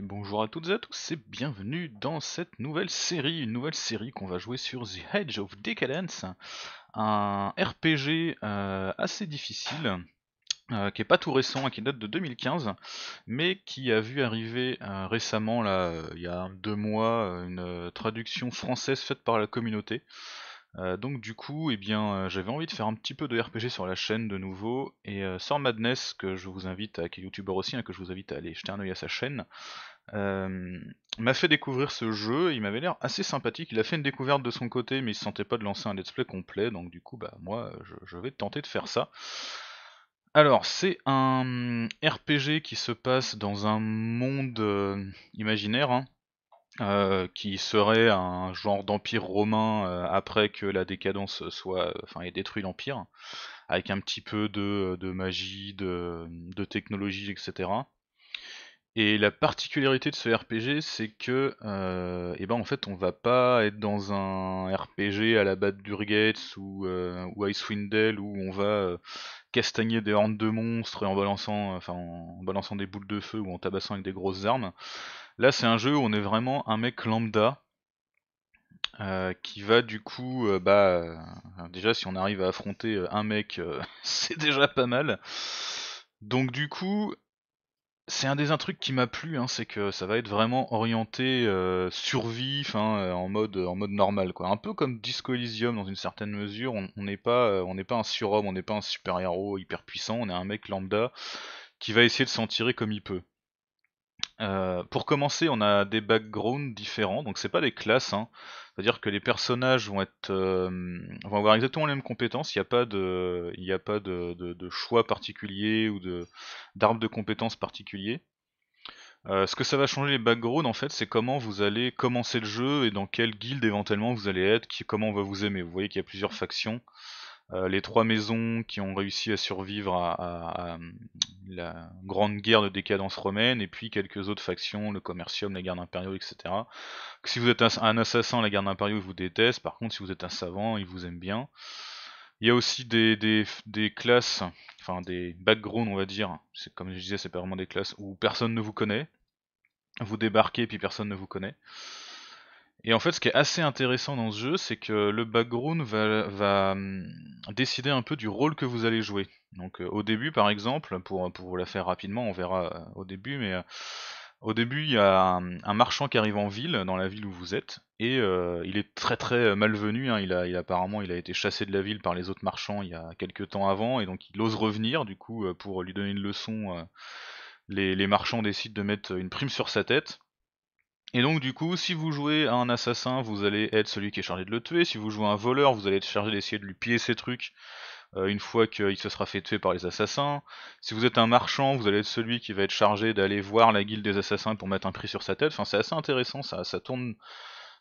bonjour à toutes et à tous et bienvenue dans cette nouvelle série, une nouvelle série qu'on va jouer sur The Edge of Decadence, un RPG euh, assez difficile, euh, qui est pas tout récent, qui date de 2015, mais qui a vu arriver euh, récemment, là, il y a deux mois, une traduction française faite par la communauté, euh, donc du coup, eh bien, euh, j'avais envie de faire un petit peu de RPG sur la chaîne de nouveau, et euh, sans Madness, que je vous invite, à, qui est youtubeur aussi, hein, que je vous invite à aller jeter un oeil à sa chaîne, m'a fait découvrir ce jeu, il m'avait l'air assez sympathique, il a fait une découverte de son côté, mais il se sentait pas de lancer un let's play complet, donc du coup, bah moi, je, je vais tenter de faire ça. Alors, c'est un RPG qui se passe dans un monde imaginaire, hein, euh, qui serait un genre d'empire romain euh, après que la décadence soit, enfin, ait détruit l'empire, avec un petit peu de, magie, de, technologie, etc. Et la particularité de ce RPG, c'est que, euh, eh ben en fait, on va pas être dans un RPG à la batte Durgates ou, ou, Icewind Dale où on va castagner des hordes de monstres en balançant, enfin, en balançant des boules de feu ou en tabassant avec des grosses armes. Là, c'est un jeu où on est vraiment un mec lambda euh, qui va du coup, euh, bah, euh, déjà si on arrive à affronter un mec, c'est déjà pas mal. Donc du coup, c'est un des un qui m'a plu, hein, c'est que ça va être vraiment orienté survie, en mode en mode normal quoi, un peu comme Disco Elysium dans une certaine mesure. On n'est pas on n'est pas un surhomme, on n'est pas un super héros hyper puissant, on est un mec lambda qui va essayer de s'en tirer comme il peut. Euh, pour commencer, on a des backgrounds différents, donc c'est pas des classes, hein. c'est-à-dire que les personnages vont être euh, vont avoir exactement les mêmes compétences, il n'y a pas de il a pas de, choix particulier ou d'armes de compétences particuliers euh, ce que ça va changer les backgrounds en fait, c'est comment vous allez commencer le jeu et dans quelle guilde éventuellement vous allez être, qui, comment on va vous aimer. Vous voyez qu'il y a plusieurs factions. Euh, les trois maisons qui ont réussi à survivre à, hum, la grande guerre de décadence romaine, et puis quelques autres factions, le commercium, la garde impériale, etc. si vous êtes un, assassin, la garde impériale vous déteste, par contre si vous êtes un savant, il vous aime bien. Il y a aussi des, classes, enfin des backgrounds on va dire, c'est comme je disais c'est pas vraiment des classes, où personne ne vous connaît, vous débarquez puis personne ne vous connaît. Et en fait, ce qui est assez intéressant dans ce jeu, c'est que le background va, hum, décider un peu du rôle que vous allez jouer. Donc euh, au début, par exemple, pour, vous la faire rapidement, on verra euh, au début, mais euh, au début, il y a un, marchand qui arrive en ville, dans la ville où vous êtes, et il est très très malvenu. Hein. il a, apparemment, il a été chassé de la ville par les autres marchands il y a quelques temps avant, et donc il ose revenir, du coup, pour lui donner une leçon. les, marchands décident de mettre une prime sur sa tête. Et donc du coup, si vous jouez à un assassin, vous allez être celui qui est chargé de le tuer. Si vous jouez un voleur, vous allez être chargé d'essayer de lui piller ses trucs euh, une fois qu'il se sera fait tuer par les assassins. Si vous êtes un marchand, vous allez être celui qui va être chargé d'aller voir la guilde des assassins pour mettre un prix sur sa tête. Enfin, c'est assez intéressant, ça, tourne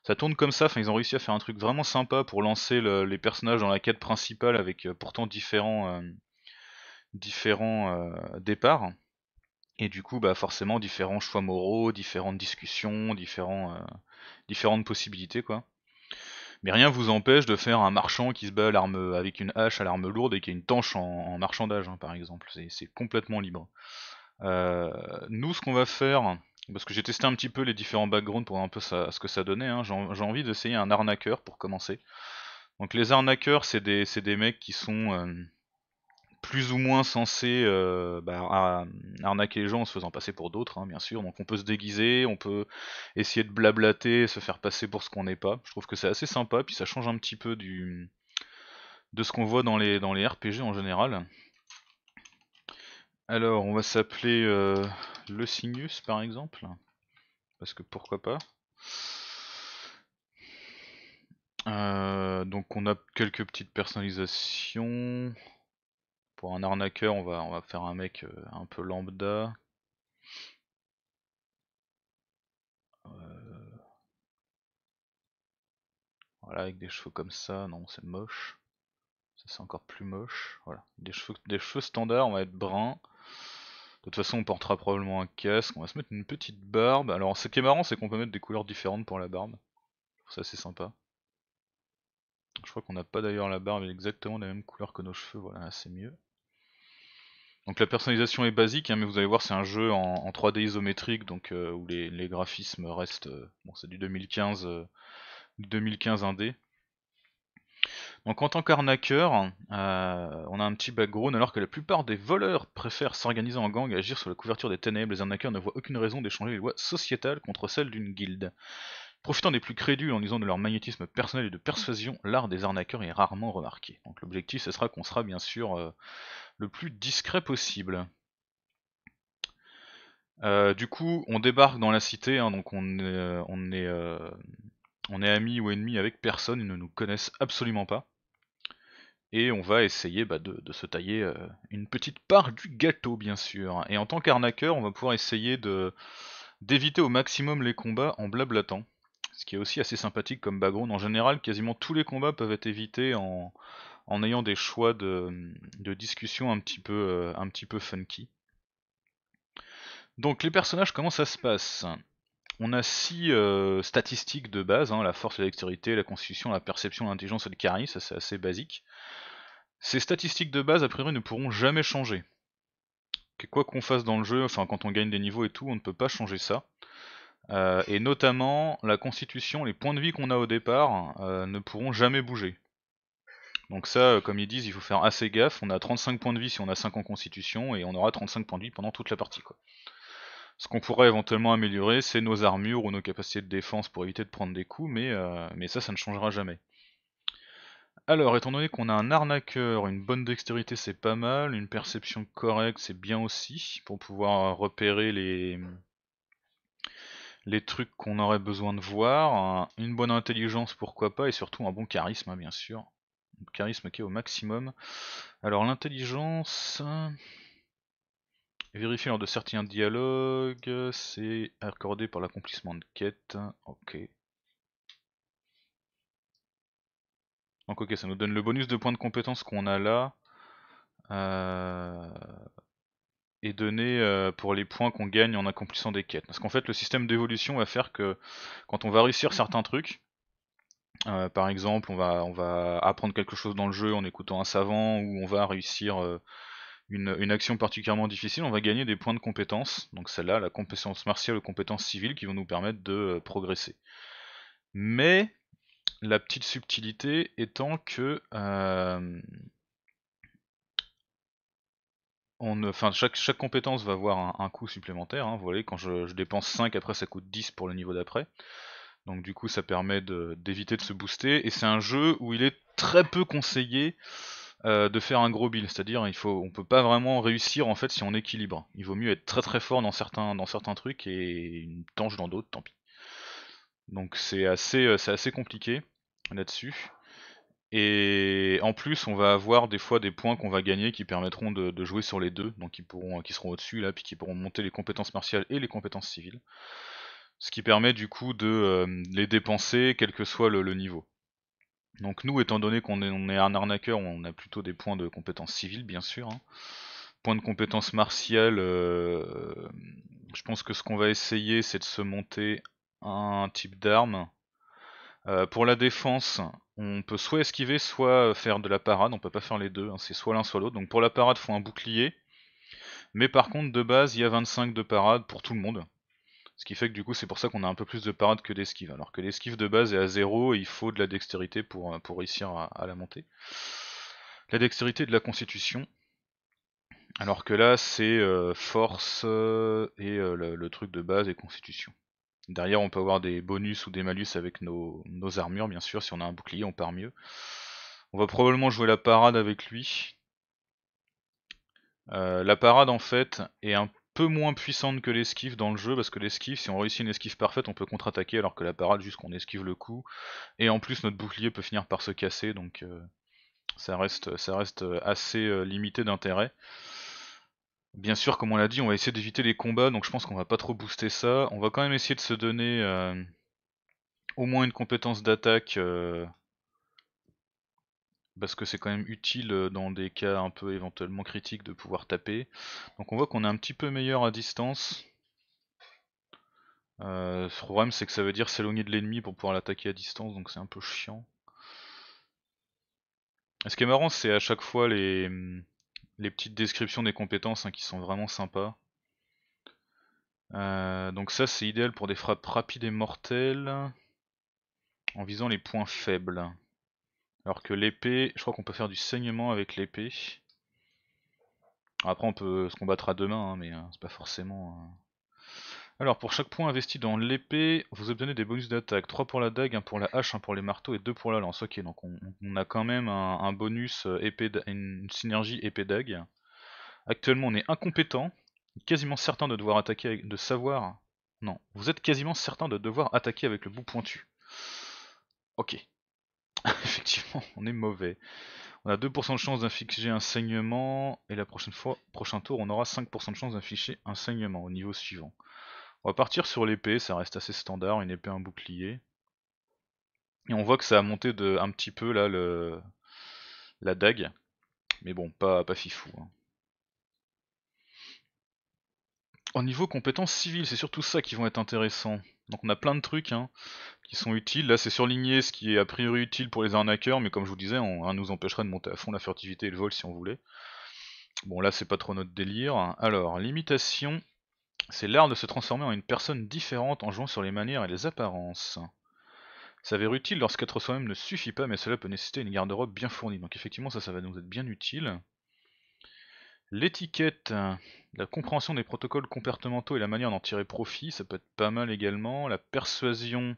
ça tourne comme ça, enfin, ils ont réussi à faire un truc vraiment sympa pour lancer les personnages dans la quête principale avec euh, pourtant différents, euh, différents départs. Et du coup, bah forcément, différents choix moraux, différentes discussions, différents, euh, différentes possibilités, quoi. Mais rien vous empêche de faire un marchand qui se bat l'arme avec une hache à l'arme lourde et qui a une tanche en, marchandage, hein, par exemple. C'est complètement libre. Euh, nous, ce qu'on va faire, parce que j'ai testé un petit peu les différents backgrounds pour voir un peu ce que ça donnait, hein, j'ai envie d'essayer un arnaqueur pour commencer. Donc les arnaqueurs, c'est des, c'est des, mecs qui sont... Euh, plus ou moins censé euh, bah, arnaquer les gens en se faisant passer pour d'autres, hein, bien sûr. Donc on peut se déguiser, on peut essayer de blablater, se faire passer pour ce qu'on n'est pas. Je trouve que c'est assez sympa, puis ça change un petit peu du de ce qu'on voit dans les, les RPG en général. Alors on va s'appeler euh, le Sinus par exemple, parce que pourquoi pas. Euh, donc on a quelques petites personnalisations. Pour un arnaqueur, on va, on va faire un mec euh, un peu lambda. Euh, voilà, avec des cheveux comme ça, non, c'est moche. Ça, c'est encore plus moche. Voilà, des cheveux, des standards, on va être brun. De toute façon, on portera probablement un casque. On va se mettre une petite barbe. Alors, ce qui est marrant, c'est qu'on peut mettre des couleurs différentes pour la barbe. Ça, c'est sympa. Je crois qu'on n'a pas d'ailleurs la barbe exactement de la même couleur que nos cheveux, voilà, c'est mieux. Donc la personnalisation est basique, hein, mais vous allez voir, c'est un jeu en, 3D isométrique, donc euh, où les, graphismes restent. Euh, bon, c'est du 2015, 2015 indé. Donc en tant qu'arnaqueur, euh, on a un petit background alors que la plupart des voleurs préfèrent s'organiser en gang et agir sur la couverture des ténèbres. Les arnaqueurs ne voient aucune raison d'échanger les lois sociétales contre celles d'une guilde. Profitant des plus crédules en disant de leur magnétisme personnel et de persuasion, l'art des arnaqueurs est rarement remarqué. Donc l'objectif, ce sera qu'on sera bien sûr euh, le plus discret possible. Euh, du coup, on débarque dans la cité, hein, donc on euh, est, on, est, amis ou ennemis avec personne, ils ne nous connaissent absolument pas. Et on va essayer bah, de, se tailler une petite part du gâteau, bien sûr. Et en tant qu'arnaqueur, on va pouvoir essayer d'éviter au maximum les combats en blablatant ce qui est aussi assez sympathique comme background. En général, quasiment tous les combats peuvent être évités en, ayant des choix de, discussion un petit peu, euh, un petit peu funky. Donc les personnages, comment ça se passe on a six euh, statistiques de base, hein, la force, la la constitution, la perception, l'intelligence et le charisme, ça c'est assez basique. Ces statistiques de base, a priori, ne pourront jamais changer. Quoi qu'on fasse dans le jeu, enfin quand on gagne des niveaux et tout, on ne peut pas changer ça. Euh, et notamment, la constitution, les points de vie qu'on a au départ euh, ne pourront jamais bouger. Donc ça, euh, comme ils disent, il faut faire assez gaffe. On a 35 points de vie si on a 5 en constitution, et on aura 35 points de vie pendant toute la partie. Ce qu'on pourrait éventuellement améliorer, c'est nos armures ou nos capacités de défense pour éviter de prendre des coups, mais, mais ça, ça ne changera jamais. Alors, étant donné qu'on a un arnaqueur, une bonne dextérité c'est pas mal, une perception correcte c'est bien aussi, pour pouvoir repérer les, les trucs qu'on aurait besoin de voir, une bonne intelligence pourquoi pas, et surtout un bon charisme hein, bien sûr. charisme qui est au maximum. Alors l'intelligence... Vérifier lors de certains dialogues, c'est accordé par l'accomplissement de quête. Ok. Donc ok, ça nous donne le bonus de points de compétence qu'on a là. Euh, est donné euh, pour les points qu'on gagne en accomplissant des quêtes. Parce qu'en fait, le système d'évolution va faire que quand on va réussir certains trucs, euh, par exemple, on va, on va apprendre quelque chose dans le jeu en écoutant un savant, ou on va réussir euh, une, une, action particulièrement difficile, on va gagner des points de compétence, donc celle-là, la compétence martiale ou compétence civile, qui vont nous permettre de progresser. Mais la petite subtilité étant que enfin, chaque, compétence va avoir un, coût supplémentaire. Hein, vous voyez, quand je, dépense 5, après ça coûte 10 pour le niveau d'après. Donc du coup, ça permet d'éviter de, se booster. Et c'est un jeu où il est très peu conseillé euh, de faire un gros build. C'est-à-dire, il faut, on peut pas vraiment réussir en fait si on équilibre. Il vaut mieux être très très fort dans certains, dans certains trucs et une tanche dans d'autres, tant pis. Donc c'est assez, euh, assez compliqué là-dessus. Et en plus, on va avoir des fois des points qu'on va gagner qui permettront de, jouer sur les deux, donc qui, pourront, qui seront au-dessus là, puis qui pourront monter les compétences martiales et les compétences civiles. Ce qui permet du coup de euh, les dépenser quel que soit le, niveau. Donc nous, étant donné qu'on est, un arnaqueur, on a plutôt des points de compétences civiles, bien sûr. Hein. Points de compétences martiales, euh, je pense que ce qu'on va essayer, c'est de se monter un type d'arme euh, pour la défense, on peut soit esquiver, soit faire de la parade, on peut pas faire les deux, hein. c'est soit l'un soit l'autre. Donc pour la parade, faut un bouclier. Mais par contre, de base, il y a 25 de parade pour tout le monde. Ce qui fait que du coup, c'est pour ça qu'on a un peu plus de parade que d'esquive. Alors que l'esquive de base est à 0 et il faut de la dextérité pour, euh, pour réussir à, la monter. La dextérité de la constitution. Alors que là, c'est euh, force et le, le truc de base est constitution. Derrière, on peut avoir des bonus ou des malus avec nos, armures, bien sûr. Si on a un bouclier, on part mieux. On va probablement jouer la parade avec lui. Euh, la parade, en fait, est un peu moins puissante que l'esquive dans le jeu, parce que l'esquive, si on réussit une esquive parfaite, on peut contre-attaquer, alors que la parade, juste qu'on esquive le coup. Et en plus, notre bouclier peut finir par se casser, donc euh, ça, reste, assez euh, limité d'intérêt. Bien sûr, comme on l'a dit, on va essayer d'éviter les combats, donc je pense qu'on va pas trop booster ça. On va quand même essayer de se donner euh, au moins une compétence d'attaque, euh, parce que c'est quand même utile euh, dans des cas un peu éventuellement critiques de pouvoir taper. Donc on voit qu'on est un petit peu meilleur à distance. le problème c'est que ça veut dire s'éloigner de l'ennemi pour pouvoir l'attaquer à distance, donc c'est un peu chiant. Ce qui est marrant, c'est à chaque fois les les petites descriptions des compétences hein, qui sont vraiment sympas. Euh, donc ça c'est idéal pour des frappes rapides et mortelles en visant les points faibles. Alors que l'épée, je crois qu'on peut faire du saignement avec l'épée. Après on peut se combattre à deux hein, mais euh, c'est pas forcément euh, alors pour chaque point investi dans l'épée, vous obtenez des bonus d'attaque, 3 pour la dague, 1 pour la hache, 1 pour les marteaux et 2 pour la lance. Ok, donc on, a quand même un, bonus euh, épée, une synergie épée-dague. Actuellement on est incompétent, quasiment certain de devoir attaquer avec, de savoir. Non, vous êtes quasiment certain de devoir attaquer avec le bout pointu. Ok. Effectivement, on est mauvais. On a 2% de chance d'infliger un saignement, et la prochaine fois, prochain tour, on aura 5% de chance d'infliger un saignement au niveau suivant. On va partir sur l'épée, ça reste assez standard, une épée, un bouclier. Et on voit que ça a monté de un petit peu là le la dague. Mais bon, pas, pas fifou. Hein. Au niveau compétences civiles, c'est surtout ça qui vont être intéressants. Donc on a plein de trucs hein, qui sont utiles. Là c'est surligné ce qui est a priori utile pour les arnaqueurs, mais comme je vous disais, on nous empêcherait de monter à fond la furtivité et le vol si on voulait. Bon là c'est pas trop notre délire. Alors, limitation, c'est l'art de se transformer en une personne différente en jouant sur les manières et les apparences. Ça S'avère utile lorsqu'être soi-même ne suffit pas, mais cela peut nécessiter une garde-robe bien fournie. Donc effectivement, ça, ça va nous être bien utile. L'étiquette, la compréhension des protocoles comportementaux et la manière d'en tirer profit, ça peut être pas mal également. La persuasion,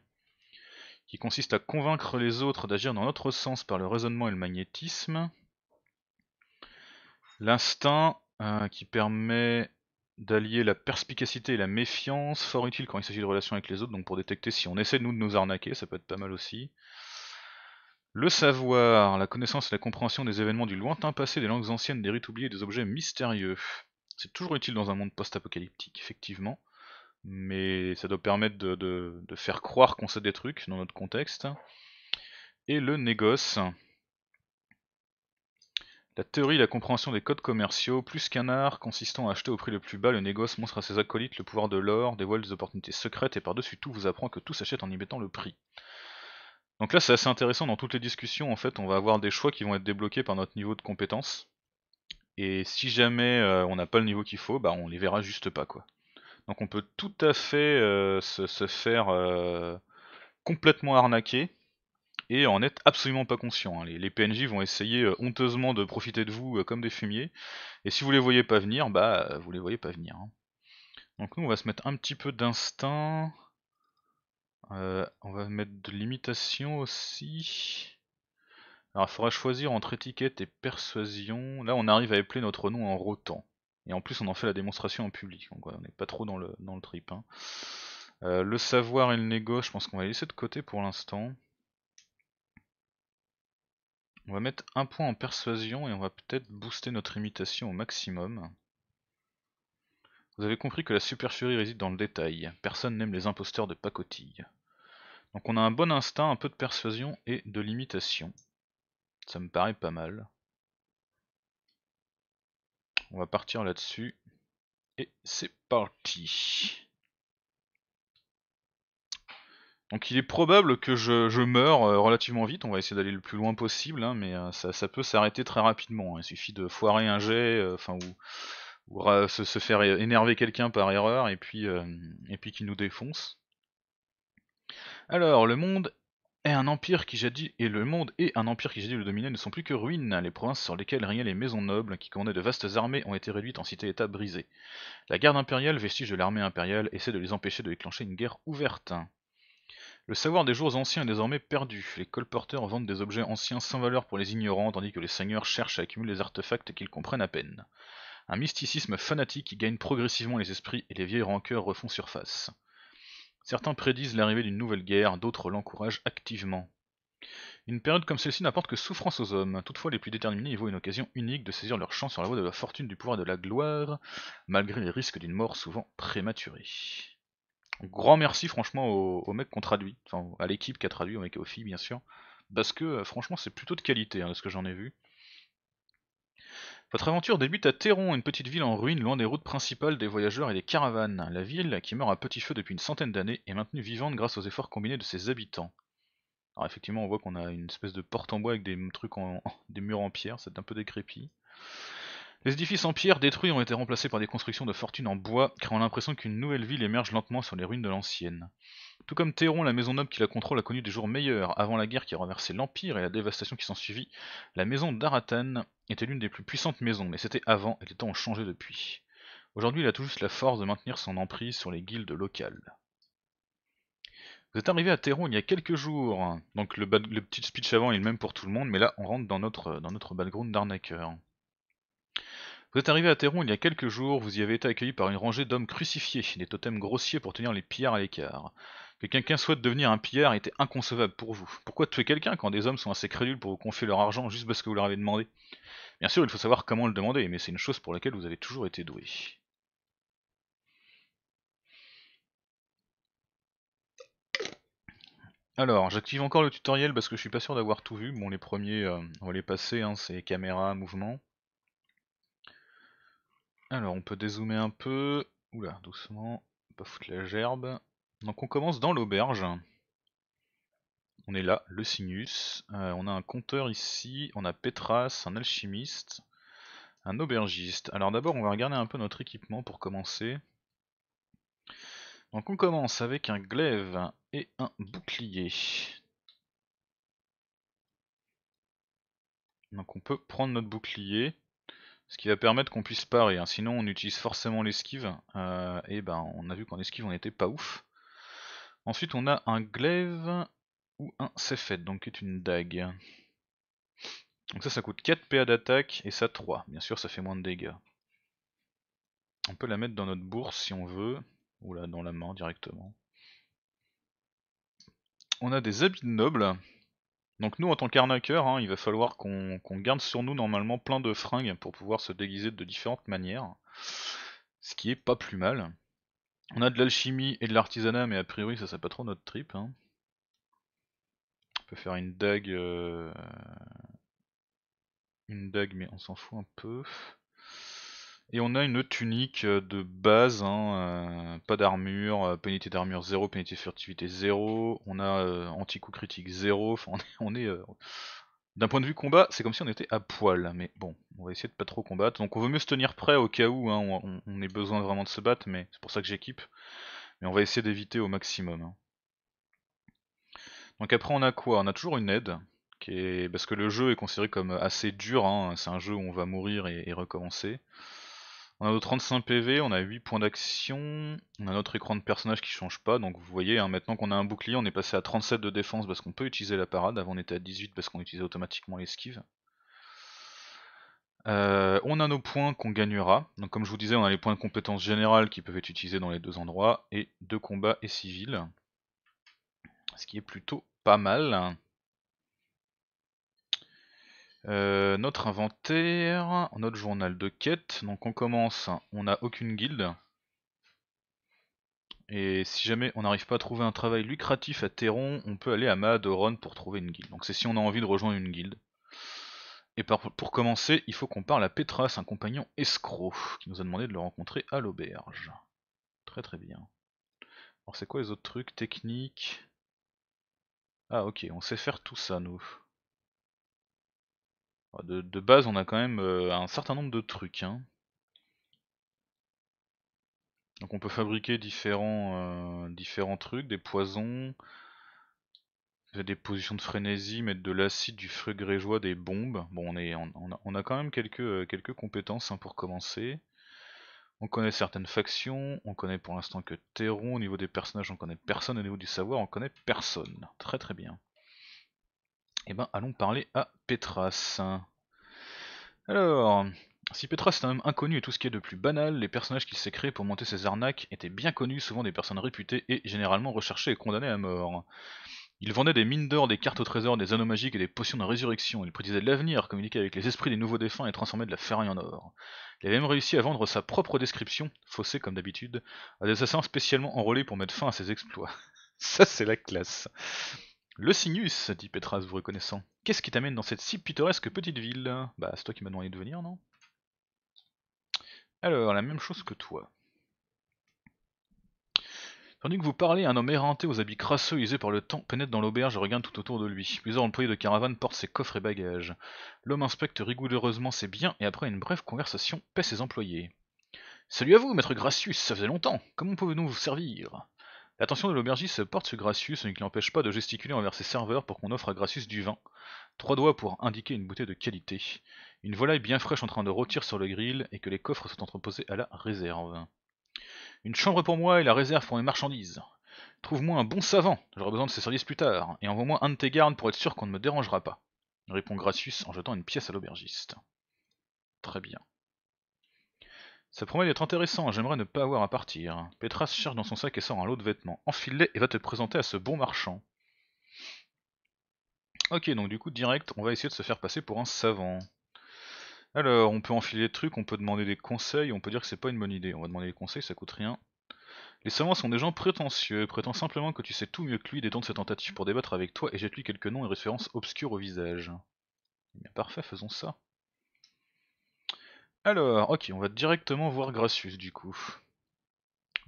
qui consiste à convaincre les autres d'agir dans notre sens par le raisonnement et le magnétisme. L'instinct, euh, qui permet d'allier la perspicacité et la méfiance, fort utile quand il s'agit de relations avec les autres, donc pour détecter si on essaie nous de nous arnaquer, ça peut être pas mal aussi. Le savoir, la connaissance et la compréhension des événements du lointain passé, des langues anciennes, des rites oubliés et des objets mystérieux. C'est toujours utile dans un monde post-apocalyptique, effectivement, mais ça doit permettre de, de faire croire qu'on sait des trucs dans notre contexte. Et le négoce, la théorie et la compréhension des codes commerciaux, plus qu'un art consistant à acheter au prix le plus bas, le négoce montre à ses acolytes le pouvoir de l'or, dévoile des opportunités secrètes et par-dessus tout vous apprend que tout s'achète en y mettant le prix. Donc là c'est assez intéressant, dans toutes les discussions en fait on va avoir des choix qui vont être débloqués par notre niveau de compétence. Et si jamais euh, on n'a pas le niveau qu'il faut, bah on les verra juste pas quoi. Donc on peut tout à fait euh, se, faire euh, complètement arnaquer et en êtes absolument pas conscient. Hein. Les, PNJ vont essayer euh, honteusement de profiter de vous euh, comme des fumiers, et si vous les voyez pas venir, bah euh, vous les voyez pas venir. Hein. Donc nous on va se mettre un petit peu d'instinct, on va mettre de l'imitation aussi. Alors il faudra choisir entre étiquette et persuasion. Là on arrive à épeler notre nom en rotant. Et en plus on en fait la démonstration en public, donc on n'est pas trop dans le, dans le trip. Hein. le savoir et le négo, je pense qu'on va laisser de côté pour l'instant. On va mettre un point en persuasion et on va peut-être booster notre imitation au maximum. Vous avez compris que la supercherie réside dans le détail. Personne n'aime les imposteurs de pacotille. Donc on a un bon instinct, un peu de persuasion et de l'imitation. Ça me paraît pas mal. On va partir là-dessus. Et c'est parti donc il est probable que je, meure euh, relativement vite, on va essayer d'aller le plus loin possible, hein, mais euh, ça, peut s'arrêter très rapidement. Hein. Il suffit de foirer un jet, euh, enfin ou, se, faire énerver quelqu'un par erreur et puis, et puis qu'il nous défonce. Alors, le monde est un empire qui dit. et le monde et un empire qui dit le dominer ne sont plus que ruines. Les provinces sur lesquelles régnaient les maisons nobles, qui commandaient de vastes armées, ont été réduites en cités-états brisées. La garde impériale, vestige de l'armée impériale, essaie de les empêcher de déclencher une guerre ouverte. Le savoir des jours anciens est désormais perdu. Les colporteurs vendent des objets anciens sans valeur pour les ignorants, tandis que les seigneurs cherchent à accumuler les artefacts qu'ils comprennent à peine. Un mysticisme fanatique qui gagne progressivement les esprits et les vieilles rancœurs refont surface. Certains prédisent l'arrivée d'une nouvelle guerre, d'autres l'encouragent activement. Une période comme celle-ci n'apporte que souffrance aux hommes, toutefois les plus déterminés y voient une occasion unique de saisir leur chance sur la voie de la fortune, du pouvoir et de la gloire, malgré les risques d'une mort souvent prématurée grand merci franchement au, mecs mec qu'on traduit, enfin à l'équipe qui a traduit, au mec aux filles bien sûr, parce que euh, franchement c'est plutôt de qualité hein, de ce que j'en ai vu. Votre aventure débute à Théron, une petite ville en ruine loin des routes principales des voyageurs et des caravanes. La ville, qui meurt à petit feu depuis une centaine d'années, est maintenue vivante grâce aux efforts combinés de ses habitants. Alors effectivement on voit qu'on a une espèce de porte en bois avec des trucs en, des murs en pierre, c'est un peu décrépit. Les édifices en pierre détruits ont été remplacés par des constructions de fortune en bois, créant l'impression qu'une nouvelle ville émerge lentement sur les ruines de l'ancienne. Tout comme Théron, la maison noble qui la contrôle a connu des jours meilleurs. Avant la guerre qui a renversé l'Empire et la dévastation qui s'en suivit, la maison d'Aratan était l'une des plus puissantes maisons, mais c'était avant et les temps ont changé depuis. Aujourd'hui, il a tout juste la force de maintenir son emprise sur les guildes locales. Vous êtes arrivé à Théron il y a quelques jours, donc le, petit speech avant est le même pour tout le monde, mais là on rentre dans notre, dans notre background d'arnaqueur. Vous êtes arrivé à Théron il y a quelques jours, vous y avez été accueilli par une rangée d'hommes crucifiés, des totems grossiers pour tenir les pillards à l'écart. Que quelqu'un souhaite devenir un pillard était inconcevable pour vous. Pourquoi tuer quelqu'un quand des hommes sont assez crédules pour vous confier leur argent juste parce que vous leur avez demandé Bien sûr, il faut savoir comment le demander, mais c'est une chose pour laquelle vous avez toujours été doué. Alors, j'active encore le tutoriel parce que je suis pas sûr d'avoir tout vu. Bon, les premiers, euh, on va les passer, hein, c'est caméra, mouvement. Alors on peut dézoomer un peu. Oula, doucement, pas foutre la gerbe. Donc on commence dans l'auberge. On est là, le sinus. Euh, on a un compteur ici, on a Petras, un alchimiste, un aubergiste. Alors d'abord on va regarder un peu notre équipement pour commencer. Donc on commence avec un glaive et un bouclier. Donc on peut prendre notre bouclier. Ce qui va permettre qu'on puisse parer, hein. sinon on utilise forcément l'esquive, euh, et ben on a vu qu'en esquive on était pas ouf. Ensuite on a un glaive ou un fait donc qui est une dague. Donc ça ça coûte 4 PA d'attaque et ça 3, bien sûr ça fait moins de dégâts. On peut la mettre dans notre bourse si on veut, ou là dans la main directement. On a des habits de nobles, donc nous en tant qu'arnaqueurs, hein, il va falloir qu'on garde sur nous normalement plein de fringues pour pouvoir se déguiser de différentes manières. Ce qui est pas plus mal. On a de l'alchimie et de l'artisanat, mais a priori ça c'est pas trop notre trip. Hein. On peut faire une dague... Euh, une dague, mais on s'en fout un peu. Et on a une tunique euh, de base, hein, euh, pas d'armure, euh, pénalité d'armure 0, pénalité de furtivité 0, on a anti-coup critique 0, on est... D'un point de vue combat, c'est comme si on était à poil, mais bon, on va essayer de pas trop combattre. Donc on veut mieux se tenir prêt au cas où hein, on, ait besoin vraiment de se battre, mais c'est pour ça que j'équipe. Mais on va essayer d'éviter au maximum. Hein. Donc après on a quoi On a toujours une aide, qui est... parce que le jeu est considéré comme assez dur, c'est un jeu où on va mourir et recommencer. On a nos 35 PV, on a 8 points d'action, on a notre écran de personnage qui change pas, donc vous voyez, hein, maintenant qu'on a un bouclier, on est passé à 37 de défense parce qu'on peut utiliser la parade, avant on était à 18 parce qu'on utilisait automatiquement l'esquive. Euh, on a nos points qu'on gagnera, donc comme je vous disais, on a les points de compétence générales qui peuvent être utilisés dans les deux endroits, et de combat et civil, ce qui est plutôt pas mal. Euh, notre inventaire, notre journal de quête. Donc on commence, on n'a aucune guilde. Et si jamais on n'arrive pas à trouver un travail lucratif à Terron on peut aller à Mahadoron pour trouver une guilde. Donc c'est si on a envie de rejoindre une guilde. Et pour commencer, il faut qu'on parle à Petras, un compagnon escroc, qui nous a demandé de le rencontrer à l'auberge. Très très bien. Alors c'est quoi les autres trucs techniques Ah ok, on sait faire tout ça nous. Bah, de, base, on a quand même euh, un certain nombre de trucs. Hein. Donc on peut fabriquer différents, euh, différents trucs, des poisons, des positions de frénésie, mettre de l'acide, du fruit grégeois, des bombes. Bon, on, est, on, a, quand même quelques, euh, quelques compétences hein, pour commencer. On connaît certaines factions, on connaît pour l'instant que Theron au niveau des personnages on connaît personne, au niveau du savoir on connaît personne. Très très bien eh ben allons parler à Petras. Alors, si Petras est un homme inconnu et tout ce qui est de plus banal, les personnages qu'il s'est créés pour monter ses arnaques étaient bien connus, souvent des personnes réputées et généralement recherchées et condamnées à mort. Il vendait des mines d'or, des cartes au trésor, des anneaux magiques et des potions de résurrection. Il prédisait l'avenir, communiquait avec les esprits des nouveaux défunts et transformait de la ferraille en or. Il avait même réussi à vendre sa propre description, faussée comme d'habitude, à des assassins spécialement enrôlés pour mettre fin à ses exploits. Ça, c'est la classe. Le sinus !» dit Petras vous reconnaissant. Qu'est-ce qui t'amène dans cette si pittoresque petite ville Bah, c'est toi qui m'as demandé de venir, non Alors, la même chose que toi. Tandis que vous parlez, un homme erranté aux habits crasseux usés par le temps pénètre dans l'auberge et regarde tout autour de lui. Plusieurs employés de caravane portent ses coffres et bagages. L'homme inspecte rigoureusement ses biens et après une brève conversation paie ses employés. Salut à vous, maître Gracius, ça faisait longtemps. Comment pouvons-nous vous servir L'attention de l'aubergiste porte sur Gracius, ce qui l'empêche pas de gesticuler envers ses serveurs pour qu'on offre à Gracius du vin. Trois doigts pour indiquer une bouteille de qualité. Une volaille bien fraîche en train de rôtir sur le grill et que les coffres sont entreposés à la réserve. Une chambre pour moi et la réserve pour mes marchandises. Trouve-moi un bon savant, j'aurai besoin de ses services plus tard, et envoie-moi un de tes gardes pour être sûr qu'on ne me dérangera pas, répond Gracius en jetant une pièce à l'aubergiste. Très bien. Ça promet d'être intéressant, j'aimerais ne pas avoir à partir. Petras cherche dans son sac et sort un lot de vêtements. Enfile-les et va te présenter à ce bon marchand. Ok, donc du coup, direct, on va essayer de se faire passer pour un savant. Alors, on peut enfiler des trucs, on peut demander des conseils, on peut dire que c'est pas une bonne idée. On va demander des conseils, ça coûte rien. Les savants sont des gens prétentieux, Prétends simplement que tu sais tout mieux que lui, de ses tentatives pour débattre avec toi et jette-lui quelques noms et références obscures au visage. Eh parfait, faisons ça. Alors, ok, on va directement voir Gracius du coup.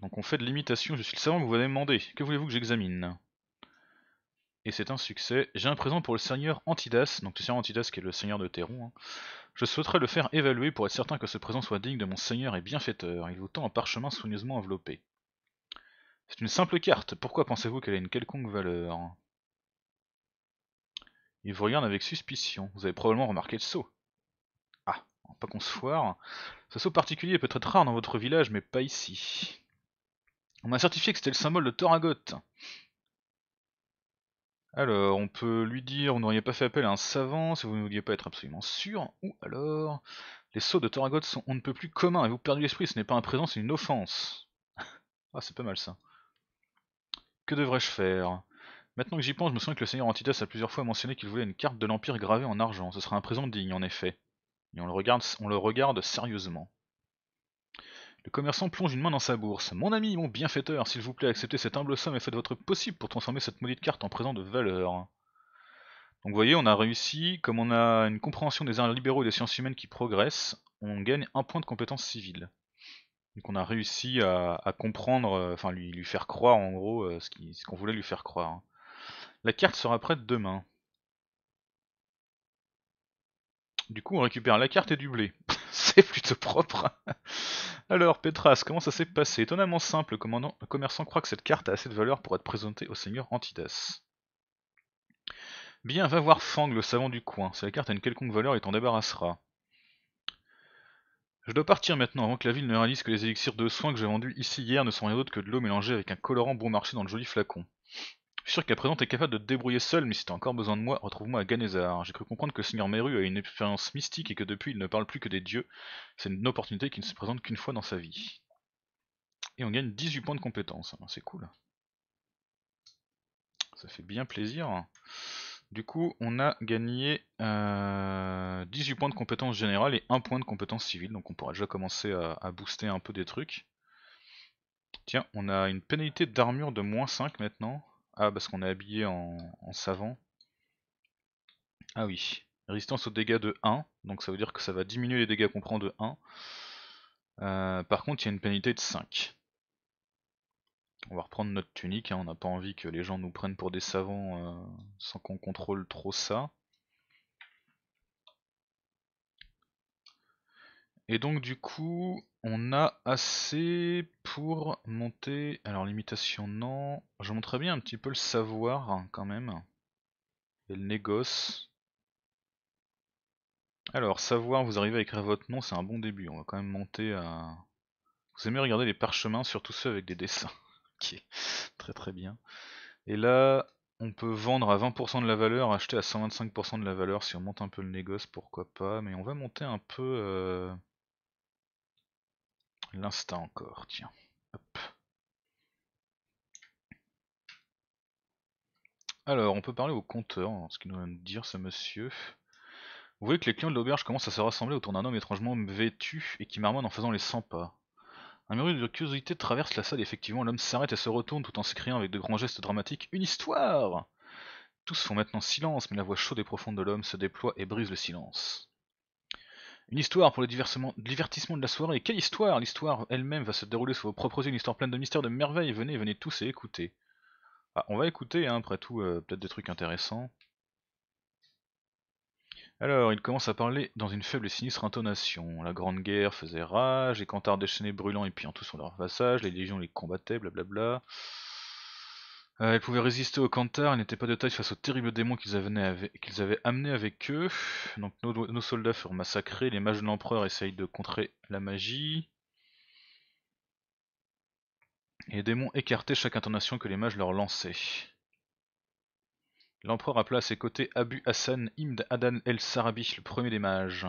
Donc on fait de l'imitation, je suis le savant que vous avez demander. Que voulez-vous que j'examine Et c'est un succès. J'ai un présent pour le seigneur Antidas, donc le seigneur Antidas qui est le seigneur de Théron. Hein. Je souhaiterais le faire évaluer pour être certain que ce présent soit digne de mon seigneur et bienfaiteur. Il vous tend un parchemin soigneusement enveloppé. C'est une simple carte, pourquoi pensez-vous qu'elle ait une quelconque valeur Il vous regarde avec suspicion, vous avez probablement remarqué le saut pas qu'on se foire. Ce saut particulier peut être rare dans votre village, mais pas ici. On m'a certifié que c'était le symbole de Thoragoth. Alors, on peut lui dire, vous n'auriez pas fait appel à un savant si vous ne vouliez pas être absolument sûr, ou alors, les sauts de Thoragoth sont on ne peut plus communs, et vous perdez l'esprit, ce n'est pas un présent, c'est une offense. ah, c'est pas mal ça. Que devrais-je faire Maintenant que j'y pense, je me souviens que le seigneur Antitas a plusieurs fois mentionné qu'il voulait une carte de l'Empire gravée en argent, ce sera un présent digne en effet. Et on le regarde, on le regarde sérieusement. Le commerçant plonge une main dans sa bourse. Mon ami, mon bienfaiteur, s'il vous plaît, acceptez cette humble somme et faites votre possible pour transformer cette maudite carte en présent de valeur. Donc vous voyez, on a réussi, comme on a une compréhension des arts libéraux et des sciences humaines qui progressent, on gagne un point de compétence civile. Donc on a réussi à, comprendre, euh, enfin lui, faire croire en gros euh, ce qu'on voulait lui faire croire. La carte sera prête demain. Du coup, on récupère la carte et du blé. c'est plutôt propre. Alors, Petras, comment ça s'est passé Étonnamment simple, commandant, le commerçant croit que cette carte a assez de valeur pour être présentée au seigneur Antidas. Bien, va voir Fang, le savant du coin. Si la carte a une quelconque valeur, il t'en débarrassera. Je dois partir maintenant avant que la ville ne réalise que les élixirs de soins que j'ai vendus ici hier ne sont rien d'autre que de l'eau mélangée avec un colorant bon marché dans le joli flacon. Je suis sûr qu'à présent t'es capable de te débrouiller seul, mais si t'as encore besoin de moi, retrouve-moi à Ganesar. J'ai cru comprendre que le Seigneur Meru a une expérience mystique et que depuis il ne parle plus que des dieux. C'est une opportunité qui ne se présente qu'une fois dans sa vie. Et on gagne 18 points de compétence, ah, c'est cool. Ça fait bien plaisir. Du coup, on a gagné 18 euh, points de compétence générale et 1 point de compétence civile, donc on pourra déjà commencer à, à booster un peu des trucs. Tiens, on a une pénalité d'armure de moins 5 maintenant, ah, parce qu'on est habillé en, savant. Ah oui. Résistance aux dégâts de 1, donc ça veut dire que ça va diminuer les dégâts qu'on prend de 1. Euh, par contre, il y a une pénalité de 5. On va reprendre notre tunique, hein, on n'a pas envie que les gens nous prennent pour des savants euh, sans qu'on contrôle trop ça. Et donc du coup, on a assez pour monter... Alors l'imitation non. Je montrerai bien un petit peu le savoir hein, quand même. Et le négoce. Alors savoir, vous arrivez à écrire votre nom, c'est un bon début. On va quand même monter à... Vous aimez regarder les parchemins, surtout ceux avec des dessins. ok, très très bien. Et là, on peut vendre à 20% de la valeur, acheter à 125% de la valeur si on monte un peu le négoce, pourquoi pas. Mais on va monter un peu... Euh, L'instinct encore, tiens. Alors, on peut parler au compteur, hein, ce qu'il nous vient de dire ce monsieur. Vous voyez que les clients de l'auberge commencent à se rassembler autour d'un homme étrangement vêtu et qui marmonne en faisant les 100 pas. Un mur de curiosité traverse la salle, effectivement, l'homme s'arrête et se retourne tout en s'écriant avec de grands gestes dramatiques Une histoire Tous font maintenant silence, mais la voix chaude et profonde de l'homme se déploie et brise le silence. Une histoire pour le divertissement de la soirée. Quelle histoire L'histoire elle-même va se dérouler sous vos propres yeux, une histoire pleine de mystères, de merveilles. Venez, venez tous et écoutez. Ah, on va écouter, hein, après tout, euh, peut-être des trucs intéressants. Alors, il commence à parler dans une faible et sinistre intonation. La Grande Guerre faisait rage, les cantards déchaînés brûlants en tout sur leur passage, les légions les combattaient, blablabla. Elles euh, ils pouvaient résister aux Cantar, ils n'étaient pas de taille face aux terribles démons qu'ils avaient, amenés avec eux. Donc nos, soldats furent massacrés, les mages de l'empereur essayent de contrer la magie. Et les démons écartaient chaque intonation que les mages leur lançaient. L'empereur appela à ses côtés Abu Hassan Imd Adan El Sarabi, le premier des mages.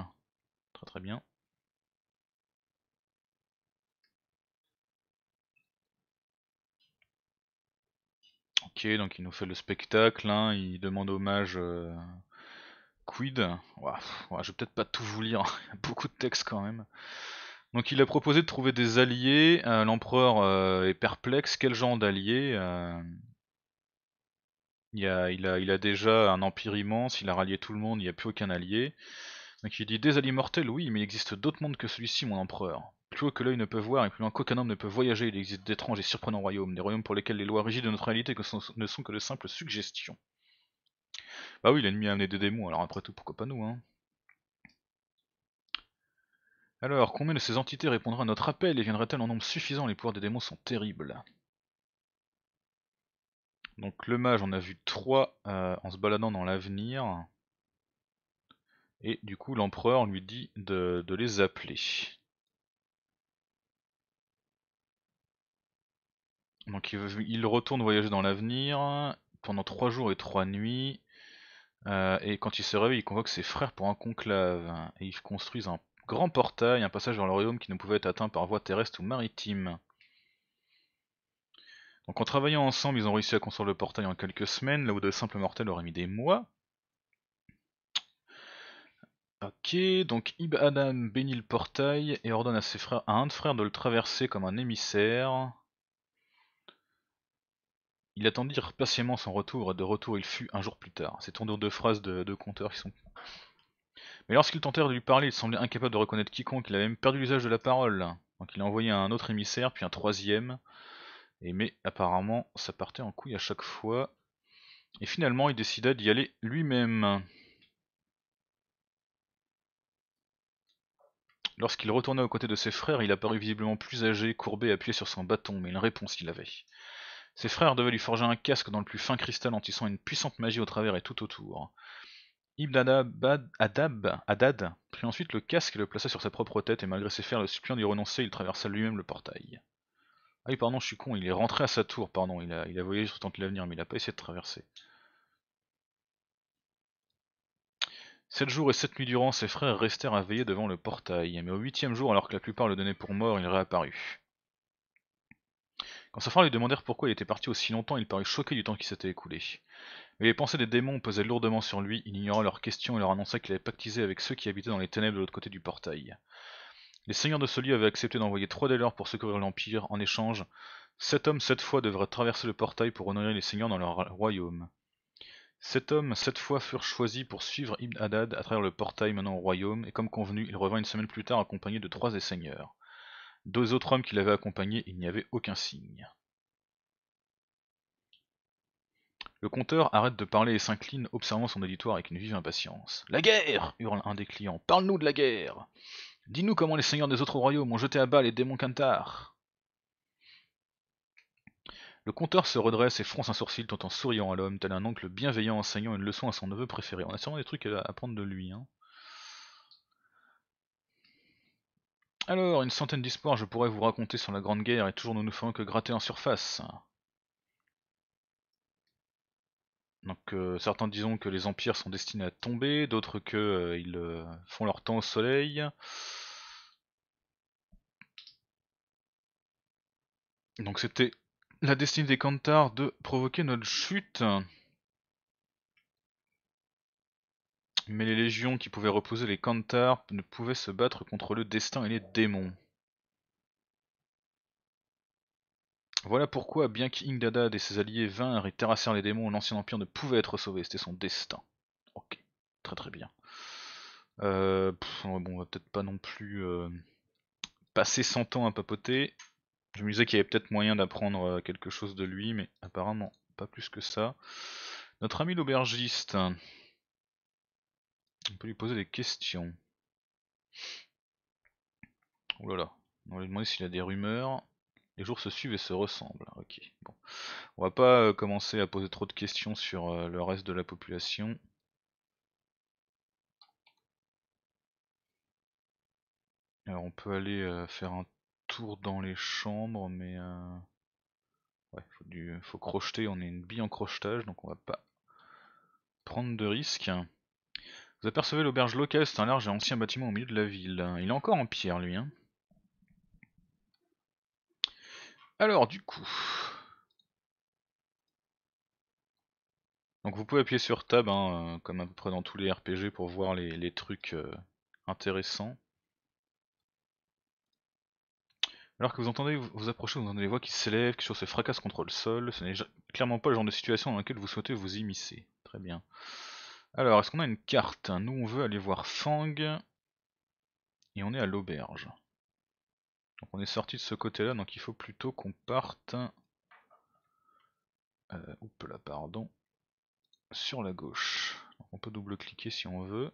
Très très bien. donc il nous fait le spectacle, hein, il demande hommage euh, Quid. je vais peut-être pas tout vous lire, il y a beaucoup de textes quand même. Donc il a proposé de trouver des alliés, euh, l'empereur euh, est perplexe, quel genre d'alliés il a, a, il, a, déjà un empire immense, il a rallié tout le monde, il n'y a plus aucun allié. Donc il dit des alliés mortels, oui, mais il existe d'autres mondes que celui-ci, mon empereur. Plus haut que l'œil ne peut voir et plus loin qu'aucun homme ne peut voyager, il existe d'étranges et surprenants royaumes, des royaumes pour lesquels les lois rigides de notre réalité ne sont que de simples suggestions. Bah oui, l'ennemi a amené des démons, alors après tout, pourquoi pas nous, hein Alors, combien de ces entités répondra à notre appel et viendra elles en nombre suffisant Les pouvoirs des démons sont terribles. Donc le mage, on a vu trois euh, en se baladant dans l'avenir. Et du coup, l'empereur lui dit de les appeler. Donc il, retourne voyager dans l'avenir pendant 3 jours et 3 nuits. Euh, et quand il se réveille, il convoque ses frères pour un conclave. Et ils construisent un grand portail, un passage dans le royaume qui ne pouvait être atteint par voie terrestre ou maritime. Donc en travaillant ensemble, ils ont réussi à construire le portail en quelques semaines, là où de simples mortels auraient mis des mois. Ok, donc Ibn Adam bénit le portail et ordonne à ses frères, à un de frères de le traverser comme un émissaire. Il attendit patiemment son retour, et de retour il fut un jour plus tard. C'est ton de phrases de, de qui sont. Mais lorsqu'ils tentèrent de lui parler, il semblait incapable de reconnaître quiconque, il avait même perdu l'usage de la parole. Donc il a envoyé un autre émissaire, puis un troisième. Et mais apparemment, ça partait en couille à chaque fois. Et finalement, il décida d'y aller lui-même. Lorsqu'il retourna aux côtés de ses frères, il apparut visiblement plus âgé, courbé, appuyé sur son bâton, mais une réponse il avait. Ses frères devaient lui forger un casque dans le plus fin cristal en tissant une puissante magie au travers et tout autour. Ibn Adab, Adad prit ensuite le casque et le plaça sur sa propre tête, et malgré ses fers, le suppliant d'y renoncer, il traversa lui-même le portail. Ah oui, pardon, je suis con, il est rentré à sa tour, pardon, il a, il a voyagé sur de l'avenir, mais il n'a pas essayé de traverser. Sept jours et sept nuits durant, ses frères restèrent à veiller devant le portail, mais au huitième jour, alors que la plupart le donnaient pour mort, il réapparut. Quand ses lui demandèrent pourquoi il était parti aussi longtemps, il parut choqué du temps qui s'était écoulé. Mais les pensées des démons pesaient lourdement sur lui, il ignora leurs questions et leur annonça qu'il avait pactisé avec ceux qui habitaient dans les ténèbres de l'autre côté du portail. Les seigneurs de ce lieu avaient accepté d'envoyer trois des leurs pour secourir l'Empire, en échange, sept hommes cette fois devraient traverser le portail pour honorer les seigneurs dans leur royaume. Sept hommes cette fois furent choisis pour suivre Ibn Adad à travers le portail menant au royaume, et comme convenu, il revint une semaine plus tard accompagné de trois des seigneurs. Deux autres hommes qui l'avaient accompagné, il n'y avait aucun signe. Le conteur arrête de parler et s'incline, observant son auditoire avec une vive impatience. La guerre hurle un des clients. Parle-nous de la guerre Dis-nous comment les seigneurs des autres royaumes ont jeté à bas les démons Kantar. Le conteur se redresse et fronce un sourcil tout en souriant à l'homme, tel un oncle bienveillant enseignant une leçon à son neveu préféré. On a sûrement des trucs à apprendre de lui. Hein. Alors, une centaine d'histoires je pourrais vous raconter sur la Grande Guerre et toujours nous ne ferons que gratter en surface. Donc euh, certains disons que les empires sont destinés à tomber, d'autres que euh, ils euh, font leur temps au soleil. Donc c'était la destinée des Kantars de provoquer notre chute. Mais les légions qui pouvaient reposer les cantars ne pouvaient se battre contre le destin et les démons. Voilà pourquoi, bien qu'Ingdadad et ses alliés vinrent et terrassèrent les démons, l'ancien empire ne pouvait être sauvé, c'était son destin. Ok, très très bien. Euh, bon, on va peut-être pas non plus euh, passer 100 ans à papoter. Je me disais qu'il y avait peut-être moyen d'apprendre euh, quelque chose de lui, mais apparemment pas plus que ça. Notre ami l'aubergiste, on peut lui poser des questions. Oh là là, on va lui demander s'il a des rumeurs. Les jours se suivent et se ressemblent. Ok, On va pas euh, commencer à poser trop de questions sur euh, le reste de la population. Alors on peut aller euh, faire un tour dans les chambres, mais ouais, faut, du... faut crocheter, on est une bille en crochetage, donc on va pas prendre de risques. Vous apercevez l'auberge locale, c'est un large et ancien bâtiment au milieu de la ville. Il est encore en pierre, lui. Hein. Alors, du coup... Donc vous pouvez appuyer sur Tab, hein, euh, comme à peu près dans tous les RPG, pour voir les, trucs euh, intéressants. Alors que vous entendez vous approchez, vous entendez les voix qui s'élèvent, qui se fracasse contre le sol, ce n'est clairement pas le genre de situation dans laquelle vous souhaitez vous immiscer. Très bien. Alors, est-ce qu'on a une carte hein? Nous, on veut aller voir Fang. Et on est à l'auberge. Donc on est sorti de ce côté-là, donc il faut plutôt qu'on parte... Euh, oups là, pardon. Sur la gauche. on peut double-cliquer si on veut.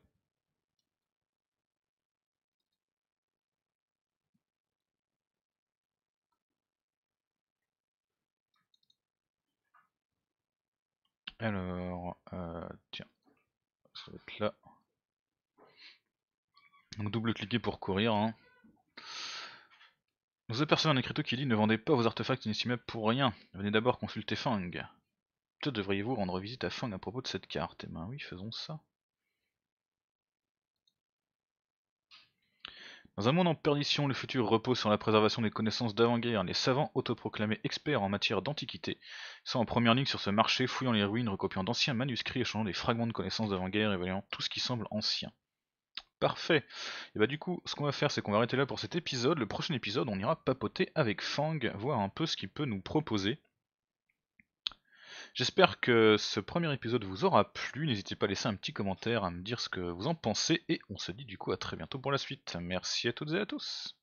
Alors, euh, tiens, là. Donc double cliquer pour courir. Hein. Vous apercevez un écriteau qui dit Ne vendez pas vos artefacts inestimables pour rien. Venez d'abord consulter Fang. Peut-être devriez-vous rendre visite à Fang à propos de cette carte. Eh ben oui, faisons ça. Dans un monde en perdition, le futur repose sur la préservation des connaissances d'avant-guerre. Les savants autoproclamés experts en matière d'antiquité sont en première ligne sur ce marché, fouillant les ruines, recopiant d'anciens manuscrits, échangeant des fragments de connaissances d'avant-guerre, évaluant tout ce qui semble ancien. Parfait. Et bah du coup, ce qu'on va faire, c'est qu'on va arrêter là pour cet épisode. Le prochain épisode, on ira papoter avec Fang, voir un peu ce qu'il peut nous proposer. J'espère que ce premier épisode vous aura plu. N'hésitez pas à laisser un petit commentaire, à me dire ce que vous en pensez. Et on se dit du coup à très bientôt pour la suite. Merci à toutes et à tous.